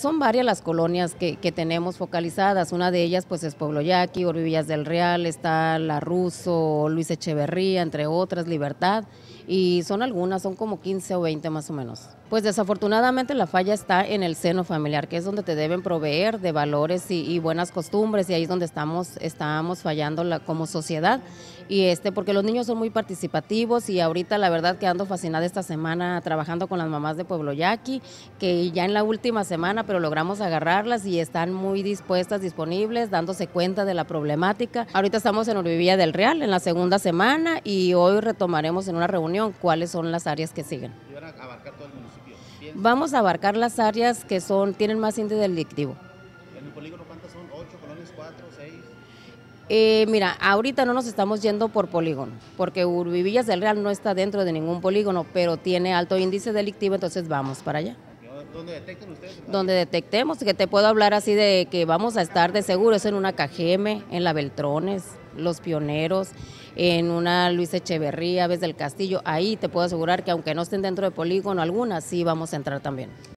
Son varias las colonias que, tenemos focalizadas, una de ellas pues es Pueblo Yaqui, Orvillas del Real, está La Russo, Luis Echeverría, entre otras, Libertad, y son algunas, son como 15 o 20 más o menos. Pues desafortunadamente la falla está en el seno familiar, que es donde te deben proveer de valores y, buenas costumbres, y ahí es donde estamos, fallando como sociedad y este porque los niños son muy participativos y ahorita la verdad que ando fascinada esta semana trabajando con las mamás de Pueblo Yaqui, que ya en la última semana pero logramos agarrarlas y están muy dispuestas, disponibles, dándose cuenta de la problemática. Ahorita estamos en Uribilla del Real en la segunda semana y hoy retomaremos en una reunión cuáles son las áreas que siguen. Vamos a abarcar las áreas que son tienen más índice delictivo. Eh, mira, ahorita no nos estamos yendo por polígono, porque Urbivillas del Real no está dentro de ningún polígono, pero tiene alto índice delictivo, entonces vamos para allá. ¿Dónde detecten ustedes? Donde detectemos, que te puedo hablar así de que vamos a estar de seguro, es en una Cajeme, en la Beltrones, Los Pioneros, en una Luis Echeverría, Ves del Castillo, ahí te puedo asegurar que aunque no estén dentro de polígono alguna, sí vamos a entrar también.